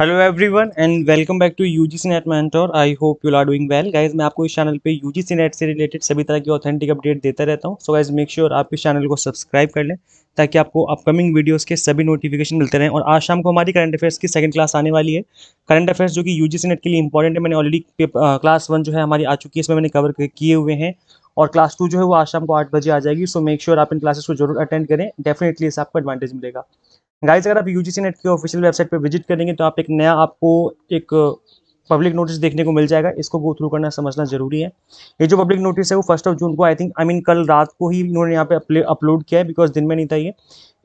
Hello everyone and welcome back to U G C NET मैं I hope you are doing well guys मैं आपको इस channel पे सी net से related सभी तरह की ऑथेंटिक अपडेट देता रहता हूँ सो गाइज मेक श्योर आप इस चैनल को सब्सक्राइब कर लें ताकि आपको अपकमिंग वीडियोस के सभी नोटिफिकेशन मिलते रहें और आज शाम को हमारी करंट अफेयर्स की सेकंड क्लास आने वाली है करंट अफेयर्स जो कि यू नेट के लिए इंपॉर्टेंट है मैंने ऑलरेडी क्लास वन जो है हमारी आ चुकी है इसमें मैंने कवर किए हुए हैं और क्लास टू जो है वो आज शाम को आठ बजे आ जाएगी सो मेक श्योर आप इन क्लासेस को जरूर अटेंड करें डेफिनेटली इससे आपको एडवांटेज मिलेगा गाइस अगर आप यूजीसी नेट की ऑफिशियल वेबसाइट पर विजिट करेंगे तो आप एक नया आपको एक पब्लिक uh, नोटिस देखने को मिल जाएगा इसको गो थ्रू करना समझना जरूरी है ये जो पब्लिक नोटिस है वो फर्स्ट ऑफ जून को आई थिंक आई मीन कल रात को ही इन्होंने यहाँ पे अपलोड किया है बिकॉज दिन में नहीं था ये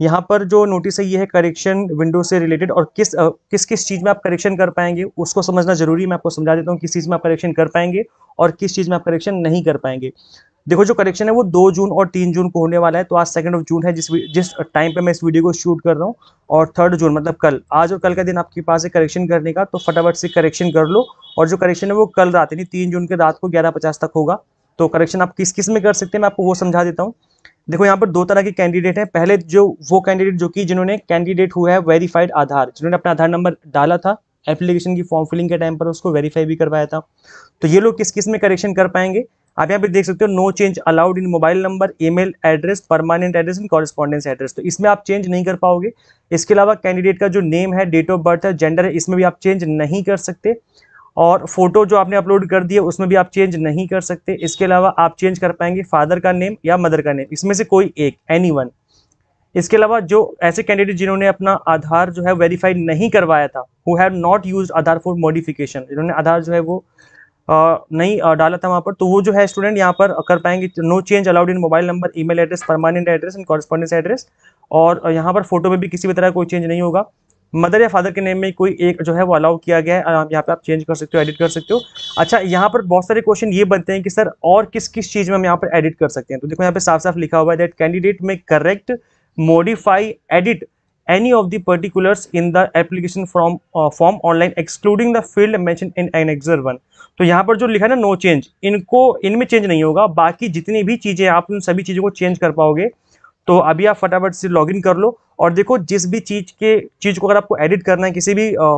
यहाँ पर जो नोटिस है ये है करेक्शन विंडो से रिलेटेड और किस आ, uh, किस किस चीज़ में आप करेक्शन कर पाएंगे उसको समझना जरूरी है मैं आपको समझा देता हूँ किस चीज़ में आप करेक्शन कर पाएंगे और किस चीज़ में आप करेक्शन नहीं कर पाएंगे देखो जो करेक्शन है वो दो जून और तीन जून को होने वाला है तो आज सेकंड ऑफ जून है जिस जिस टाइम पे मैं इस वीडियो को शूट कर रहा हूँ और थर्ड जून मतलब कल आज और कल का दिन आपके पास है करेक्शन करने का तो फटाफट से करेक्शन कर लो और जो करेक्शन है वो कल रात यानी तीन जून के रात को ग्यारह पचास तक होगा तो करेक्शन आप किस किस में कर सकते हैं मैं आपको वो समझा देता हूँ देखो यहाँ पर दो तरह के कैंडिडेट हैं पहले जो वो कैंडिडेट जो कि जिन्होंने कैंडिडेट हुआ है वेरीफाइड आधार जिन्होंने अपना आधार नंबर डाला था एप्लीकेशन की फॉर्म फिलिंग के टाइम पर उसको वेरीफाई भी करवाया था तो ये लोग किस किस में करेक्शन कर पाएंगे आप यहाँ पे देख सकते हो no change allowed in mobile number email address permanent address and correspondence address तो इसमें आप चेंज नहीं कर पाओगे इसके अलावा कैंडिडेट का जो नेम है डेट ऑफ बर्थ है जेंडर है इसमें भी आप चेंज नहीं कर सकते और फोटो जो आपने अपलोड कर दिया उसमें भी आप चेंज नहीं कर सकते इसके अलावा आप चेंज कर पाएंगे फादर का नेम या मदर का नेम इसमें से कोई एक एनी वन इसके अलावा जो ऐसे कैंडिडेट जिन्होंने अपना आधार जो है वेरीफाई नहीं करवाया था who have not use Aadhaar for modification जिन्होंने आधार जो है वो नहीं डाला था वहाँ पर तो वो जो है स्टूडेंट यहाँ पर कर पाएंगे no change allowed in mobile number email address permanent address and correspondence address और यहाँ पर फोटो में भी किसी भी तरह कोई चेंज नहीं होगा मदर या फादर के नेम में कोई एक जो है वो अलाउ किया गया है यहाँ पे आप चेंज कर सकते हो एडिट कर सकते हो अच्छा यहाँ पर बहुत सारे क्वेश्चन ये बनते हैं कि सर और किस किस चीज़ में हम यहाँ पर एडिट कर सकते हैं तो देखो यहाँ पे साफ साफ लिखा हुआ है दैट कैंडिडेट में correct modify edit any of the particulars in the application form uh, form online excluding the field mentioned in annexer 1 तो यहाँ पर जो लिखा है ना नो चेंज इनको इनमें चेंज नहीं होगा बाकी जितनी भी चीज़ें आप उन सभी चीज़ों को चेंज कर पाओगे तो अभी आप फटाफट से लॉगिन कर लो और देखो जिस भी चीज़ के चीज़ को अगर आपको एडिट करना है किसी भी uh,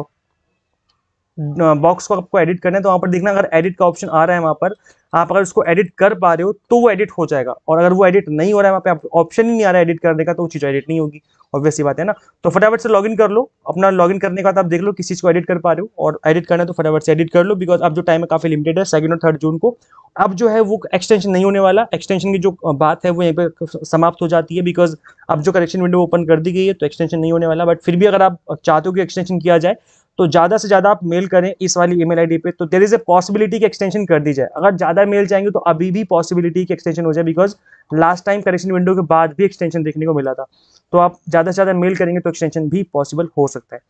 बॉक्स हम्म। को आपको एडिट करना है तो वहाँ पर देखना अगर एडिट का ऑप्शन आ रहा है वहाँ पर आप अगर उसको एडिट कर पा रहे हो तो वो एडिट हो जाएगा और अगर वो एडिट नहीं हो रहा है वहाँ पे ऑप्शन ही नहीं आ रहा है एडिट करने का तो वो चीज़ एडिट नहीं होगी ऑब्वियसली बात है ना तो फटाफट से लॉग कर लो अपना लॉग करने के बाद तो आप देख लो किस चीज़ को एडिट कर पा रहे हो और एडिट करना है तो फटाफट से एडिट कर लो बिकॉज अब जो टाइम है काफ़ी लिमिटेड है सेकंड और थर्ड जून को अब जो है वो एक्सटेंशन नहीं होने वाला एक्सटेंशन की जो बात है वो यहीं पर समाप्त हो जाती है बिकॉज अब जो करेक्शन विंडो ओपन कर दी गई है तो एक्सटेंशन नहीं होने वाला बट फिर भी अगर आप चाहते हो कि एक्सटेंशन किया जाए तो ज़्यादा से ज़्यादा आप मेल करें इस वाली ईमेल आईडी पे तो देर इज़ ए पॉसिबिलिटी की एक्सटेंशन कर दी जाए अगर ज़्यादा मेल जाएंगे तो अभी भी पॉसिबिलिटी की एक्सटेंशन हो जाए because last time correction window के बाद भी एक्सटेंशन देखने को मिला था तो आप ज़्यादा से ज़्यादा मेल करेंगे तो एक्सटेंशन भी पॉसिबल हो सकता है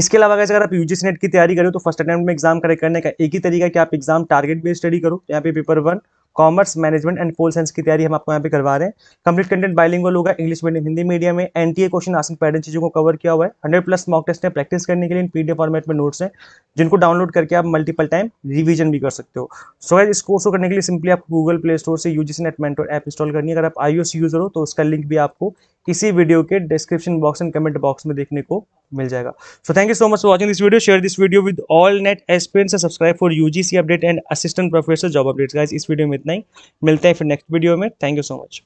इसके अलावा अगर आप यूजी नेट की तैयारी करो तो फर्स्ट अटैम्प्ट में एग्जाम करेक्ट करने का एक ही तरीका है कि आप एग्जाम टारगेट बेस्ड स्टडी करो यहाँ पे paper one commerce management and pol science की तैयारी हम आपको यहाँ पे करवा रहे हैं कंप्लीट कंटेंट बाइलिंगुअल होगा इंग्लिश मीडियम हिंदी मीडियम में एन टी ए क्वेश्चन आसन पैटर्न चीज़ों को कवर किया हुआ है हंड्रेड प्लस मॉक टेस्ट है प्रैक्टिस करने के लिए पी डी फॉर्मेट में नोट्स हैं जिनको डाउनलोड करके आप मल्टीपल टाइम रिविजन भी कर सकते हो सो so, इस कोर्स को करने के लिए सिंपली आप गूगल प्ले स्टोर से UGC NET mentor app install करनी है अगर आप आई यूज़र हो तो उसका लिंक भी आपको इसी वीडियो के description box and comment box में देखने को मिल जाएगा so thank you so much for watching this video share this video with all NET aspirants subscribe for UGC update and assistant professor job updates guys इस video में इतना ही मिलते हैं फिर नेक्स्ट वीडियो में थैंक यू सो मच